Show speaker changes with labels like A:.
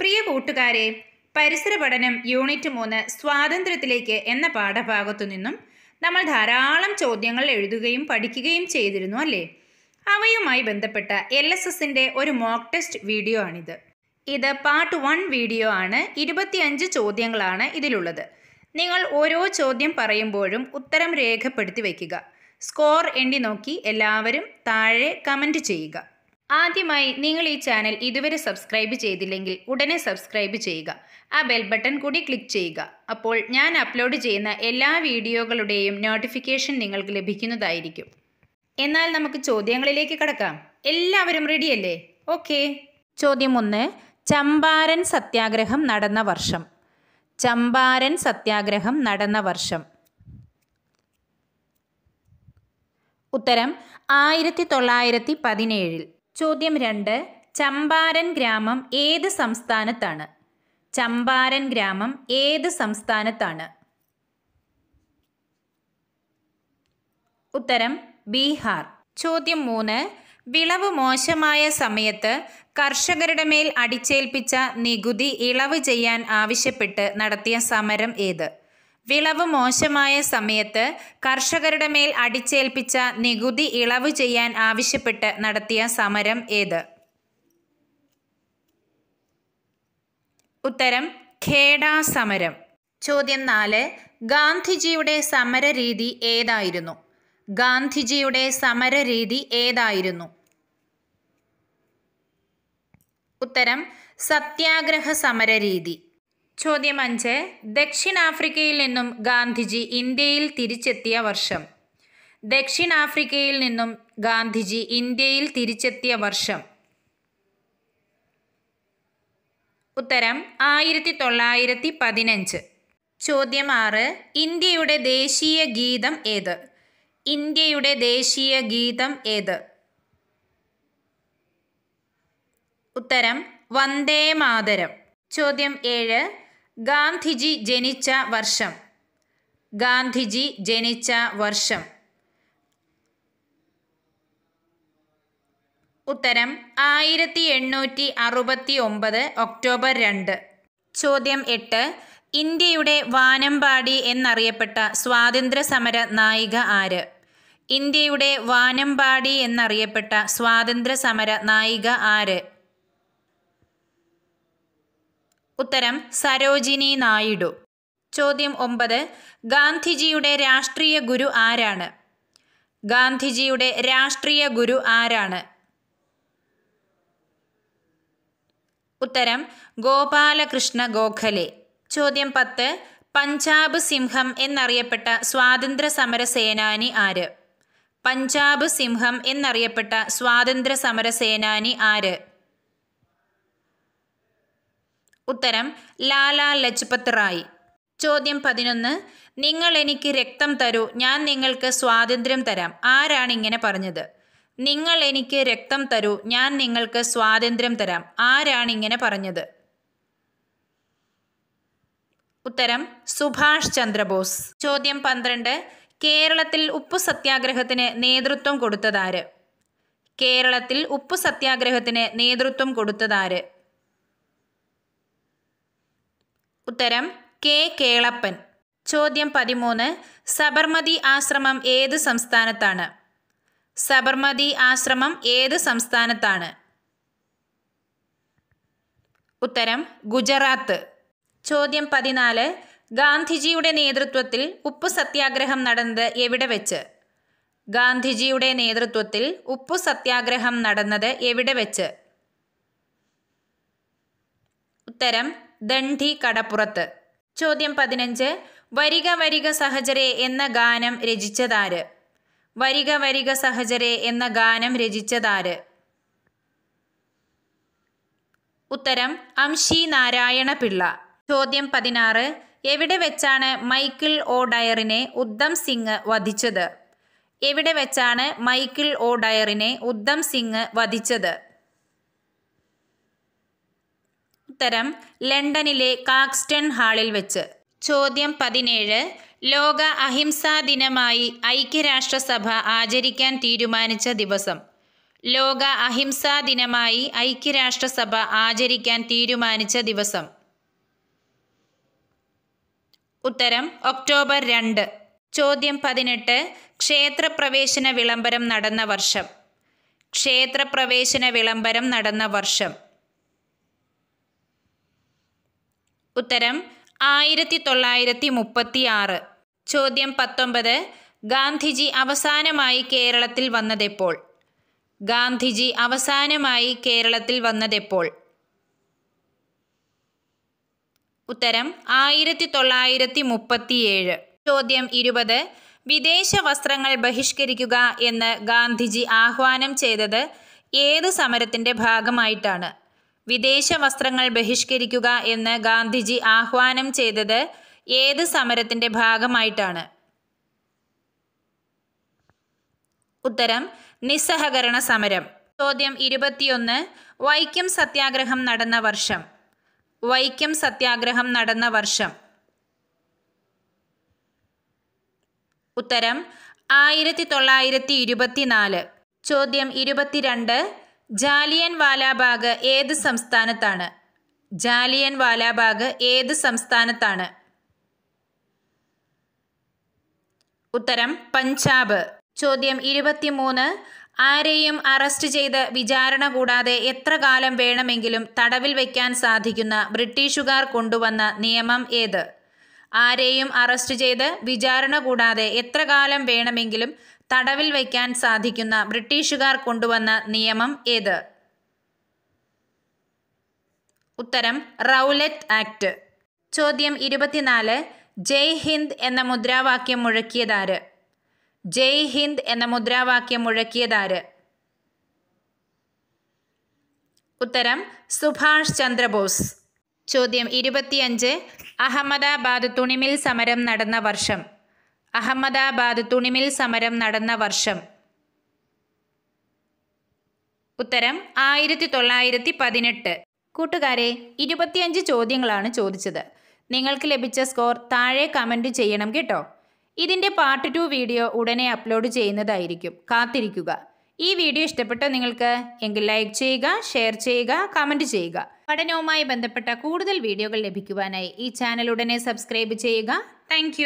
A: പ്രിയ കൂട്ടുകാരെ പരിസര പഠനം യൂണിറ്റ് മൂന്ന് സ്വാതന്ത്ര്യത്തിലേക്ക് എന്ന പാഠഭാഗത്തു നിന്നും നമ്മൾ ധാരാളം ചോദ്യങ്ങൾ എഴുതുകയും പഠിക്കുകയും ചെയ്തിരുന്നു അല്ലേ അവയുമായി ബന്ധപ്പെട്ട എൽ എസ് എസിൻ്റെ ഒരു മോക്ക് ടെസ്റ്റ് വീഡിയോ ആണിത് ഇത് പാർട്ട് വൺ വീഡിയോ ആണ് ഇരുപത്തിയഞ്ച് ചോദ്യങ്ങളാണ് ഇതിലുള്ളത് നിങ്ങൾ ഓരോ ചോദ്യം പറയുമ്പോഴും ഉത്തരം രേഖപ്പെടുത്തി വയ്ക്കുക സ്കോർ എണ്ണി നോക്കി എല്ലാവരും താഴെ കമൻറ്റ് ചെയ്യുക ആദ്യമായി നിങ്ങൾ ഈ ചാനൽ ഇതുവരെ സബ്സ്ക്രൈബ് ചെയ്തില്ലെങ്കിൽ ഉടനെ സബ്സ്ക്രൈബ് ചെയ്യുക ആ ബെൽ ബട്ടൺ കൂടി ക്ലിക്ക് ചെയ്യുക അപ്പോൾ ഞാൻ അപ്ലോഡ് ചെയ്യുന്ന എല്ലാ വീഡിയോകളുടെയും നോട്ടിഫിക്കേഷൻ നിങ്ങൾക്ക് ലഭിക്കുന്നതായിരിക്കും എന്നാൽ നമുക്ക് ചോദ്യങ്ങളിലേക്ക് കടക്കാം എല്ലാവരും റെഡിയല്ലേ ഓക്കെ ചോദ്യം ഒന്ന് ചമ്പാരൻ സത്യാഗ്രഹം നടന്ന വർഷം ചമ്പാരൻ സത്യാഗ്രഹം നടന്ന വർഷം ഉത്തരം ആയിരത്തി തൊള്ളായിരത്തി പതിനേഴിൽ ചോദ്യം രണ്ട് ചമ്പാരൻ ഗ്രാമം ഏത് സംസ്ഥാനത്താണ് ചമ്പാരൻ ഗ്രാമം ഏത് സംസ്ഥാനത്താണ് ഉത്തരം ബീഹാർ ചോദ്യം മൂന്ന് വിളവ് മോശമായ സമയത്ത് കർഷകരുടെ മേൽ അടിച്ചേൽപ്പിച്ച നികുതി ഇളവ് ചെയ്യാൻ ആവശ്യപ്പെട്ട് നടത്തിയ സമരം ഏത് വിളവ് മോശമായ സമയത്ത് കർഷകരുടെ മേൽ അടിച്ചേൽപ്പിച്ച നികുതി ഇളവ് ചെയ്യാൻ ആവശ്യപ്പെട്ട് നടത്തിയ സമരം ഏത് ഉത്തരം ഖേഡ സമരം ചോദ്യം നാല് ഗാന്ധിജിയുടെ സമരരീതി ഏതായിരുന്നു ഗാന്ധിജിയുടെ സമരരീതി ഏതായിരുന്നു ഉത്തരം സത്യാഗ്രഹ സമരരീതി ചോദ്യം അഞ്ച് ദക്ഷിണാഫ്രിക്കയിൽ നിന്നും ഗാന്ധിജി ഇന്ത്യയിൽ തിരിച്ചെത്തിയ വർഷം ദക്ഷിണാഫ്രിക്കയിൽ നിന്നും ഗാന്ധിജി ഇന്ത്യയിൽ തിരിച്ചെത്തിയ വർഷം ഉത്തരം ആയിരത്തി തൊള്ളായിരത്തി പതിനഞ്ച് ചോദ്യം ആറ് ഇന്ത്യയുടെ ദേശീയ ഗീതം ഏത് ഇന്ത്യയുടെ ദേശീയ ഗീതം ഏത് ഉത്തരം വന്ദേ മാതരം ചോദ്യം ഏഴ് ഗാന്ധിജി ജനിച്ച വർഷം ഗാന്ധിജി ജനിച്ച വർഷം ഉത്തരം ആയിരത്തി എണ്ണൂറ്റി അറുപത്തി ഒമ്പത് ഒക്ടോബർ രണ്ട് ചോദ്യം എട്ട് ഇന്ത്യയുടെ വാനമ്പാടി എന്നറിയപ്പെട്ട സ്വാതന്ത്ര്യ സമര നായിക ആര് ഇന്ത്യയുടെ വാനമ്പാടി എന്നറിയപ്പെട്ട സ്വാതന്ത്ര്യ സമര നായിക ആര് ഉത്തരം സരോജിനി നായിഡു ചോദ്യം ഒമ്പത് ഗാന്ധിജിയുടെ രാഷ്ട്രീയ ഗുരു ആരാണ് ഗാന്ധിജിയുടെ രാഷ്ട്രീയ ഗുരു ആരാണ് ഉത്തരം ഗോപാലകൃഷ്ണ ഗോഖലെ ചോദ്യം പത്ത് പഞ്ചാബ് സിംഹം എന്നറിയപ്പെട്ട സ്വാതന്ത്ര്യ സമര സേനാനി ആര് പഞ്ചാബ് സിംഹം എന്നറിയപ്പെട്ട സ്വാതന്ത്ര്യ സമര സേനാനി ആര് ഉത്തരം ലാലാ ലജ്പത് റായ് ചോദ്യം പതിനൊന്ന് നിങ്ങൾ എനിക്ക് രക്തം തരൂ ഞാൻ നിങ്ങൾക്ക് സ്വാതന്ത്ര്യം തരാം ആരാണ് ഇങ്ങനെ പറഞ്ഞത് നിങ്ങൾ എനിക്ക് രക്തം തരൂ ഞാൻ നിങ്ങൾക്ക് സ്വാതന്ത്ര്യം തരാം ആരാണ് ഇങ്ങനെ പറഞ്ഞത് ഉത്തരം സുഭാഷ് ചന്ദ്രബോസ് ചോദ്യം പന്ത്രണ്ട് കേരളത്തിൽ ഉപ്പു സത്യാഗ്രഹത്തിന് നേതൃത്വം കൊടുത്തതാര് കേരളത്തിൽ ഉപ്പു സത്യാഗ്രഹത്തിന് നേതൃത്വം കൊടുത്തതാര് ഉത്തരം കെ കേളപ്പൻ ചോദ്യം പതിമൂന്ന് സബർമതി ആശ്രമം ഏത് സംസ്ഥാനത്താണ് സബർമതി ആശ്രമം ഏത് സംസ്ഥാനത്താണ് ഉത്തരം ഗുജറാത്ത് ചോദ്യം പതിനാല് ഗാന്ധിജിയുടെ നേതൃത്വത്തിൽ ഉപ്പു സത്യാഗ്രഹം നടന്നത് എവിടെ വെച്ച് ഗാന്ധിജിയുടെ നേതൃത്വത്തിൽ ഉപ്പു സത്യാഗ്രഹം നടന്നത് എവിടെ വെച്ച് ഉത്തരം ദണ്ഡി കടപ്പുറത്ത് ചോദ്യം പതിനഞ്ച് വരിക വരിക സഹചരെ എന്ന ഗാനം രചിച്ചതാര് വരിക വരിക സഹചരെ എന്ന ഗാനം രചിച്ചതാര് ഉത്തരം അംശി നാരായണ പിള്ള ചോദ്യം പതിനാറ് എവിടെ വെച്ചാണ് മൈക്കിൾ ഓ ഡയറിനെ ഉദ്ധം സിംഗ് വധിച്ചത് എവിടെ വെച്ചാണ് മൈക്കിൾ ഓ ഡയറിനെ ഉദ്ധം സിംഗ് വധിച്ചത് ഉത്തരം ലണ്ടനിലെ കാക്സ്റ്റൺ ഹാളിൽ വെച്ച് ചോദ്യം പതിനേഴ് ലോക അഹിംസാ ദിനമായി ഐക്യരാഷ്ട്രസഭ ആചരിക്കാൻ തീരുമാനിച്ച ദിവസം ലോക അഹിംസാ ദിനമായി ഐക്യരാഷ്ട്രസഭ ആചരിക്കാൻ തീരുമാനിച്ച ദിവസം ഉത്തരം ഒക്ടോബർ രണ്ട് ചോദ്യം പതിനെട്ട് ക്ഷേത്രപ്രവേശന വിളംബരം നടന്ന വർഷം ക്ഷേത്രപ്രവേശന വിളംബരം നടന്ന വർഷം ഉത്തരം ആയിരത്തി തൊള്ളായിരത്തി മുപ്പത്തി ആറ് ചോദ്യം പത്തൊമ്പത് ഗാന്ധിജി അവസാനമായി കേരളത്തിൽ വന്നതെപ്പോൾ ഗാന്ധിജി അവസാനമായി കേരളത്തിൽ വന്നതെപ്പോൾ ഉത്തരം ആയിരത്തി തൊള്ളായിരത്തി മുപ്പത്തിയേഴ് ചോദ്യം ഇരുപത് വിദേശ വസ്ത്രങ്ങൾ ബഹിഷ്കരിക്കുക എന്ന് ഗാന്ധിജി ആഹ്വാനം ചെയ്തത് ഏത് സമരത്തിൻ്റെ ഭാഗമായിട്ടാണ് വിദേശ വസ്ത്രങ്ങൾ ബഹിഷ്കരിക്കുക എന്ന് ഗാന്ധിജി ആഹ്വാനം ചെയ്തത് ഏത് സമരത്തിന്റെ ഭാഗമായിട്ടാണ് ഉത്തരം നിസ്സഹകരണ സമരം ചോദ്യം ഇരുപത്തിയൊന്ന് വൈക്കം സത്യാഗ്രഹം നടന്ന വർഷം വൈക്കം സത്യാഗ്രഹം നടന്ന വർഷം ഉത്തരം ആയിരത്തി തൊള്ളായിരത്തി ഇരുപത്തിനാല് ചോദ്യം ഇരുപത്തിരണ്ട് ജാലിയൻ വാലാബാഗ് ഏത് സംസ്ഥാനത്താണ് ജാലിയൻ വാലാബാഗ് ഏത് സംസ്ഥാനത്താണ് ഉത്തരം പഞ്ചാബ് ചോദ്യം ഇരുപത്തിമൂന്ന് ആരെയും അറസ്റ്റ് ചെയ്ത് വിചാരണ കൂടാതെ എത്ര കാലം വേണമെങ്കിലും തടവിൽ വയ്ക്കാൻ സാധിക്കുന്ന ബ്രിട്ടീഷുകാർ കൊണ്ടുവന്ന നിയമം ഏത് ആരെയും അറസ്റ്റ് ചെയ്ത് വിചാരണ കൂടാതെ എത്ര കാലം വേണമെങ്കിലും തടവിൽ വയ്ക്കാൻ സാധിക്കുന്ന ബ്രിട്ടീഷുകാർ കൊണ്ടുവന്ന നിയമം ഏത് ഉത്തരം റൗലറ്റ് ആക്ട് ചോദ്യം ഇരുപത്തിനാല് ജയ് ഹിന്ദ് എന്ന മുദ്രാവാക്യം മുഴക്കിയതാര് ജയ് ഹിന്ദ് എന്ന മുദ്രാവാക്യം മുഴക്കിയതാര് ഉത്തരം സുഭാഷ് ചന്ദ്രബോസ് ചോദ്യം ഇരുപത്തിയഞ്ച് അഹമ്മദാബാദ് തുണിമിൽ സമരം നടന്ന വർഷം അഹമ്മദാബാദ് തുണിമിൽ സമരം നടന്ന വർഷം ഉത്തരം ആയിരത്തി തൊള്ളായിരത്തി പതിനെട്ട് കൂട്ടുകാരെ ഇരുപത്തിയഞ്ച് ചോദ്യങ്ങളാണ് ചോദിച്ചത് നിങ്ങൾക്ക് ലഭിച്ച സ്കോർ താഴെ കമൻ്റ് ചെയ്യണം കേട്ടോ ഇതിൻ്റെ പാർട്ട് ടു വീഡിയോ ഉടനെ അപ്ലോഡ് ചെയ്യുന്നതായിരിക്കും കാത്തിരിക്കുക ഈ വീഡിയോ ഇഷ്ടപ്പെട്ട നിങ്ങൾക്ക് എങ്കിൽ ലൈക്ക് ചെയ്യുക ഷെയർ ചെയ്യുക കമൻറ്റ് ചെയ്യുക പഠനവുമായി ബന്ധപ്പെട്ട കൂടുതൽ വീഡിയോകൾ ലഭിക്കുവാനായി ഈ ചാനൽ ഉടനെ സബ്സ്ക്രൈബ് ചെയ്യുക താങ്ക്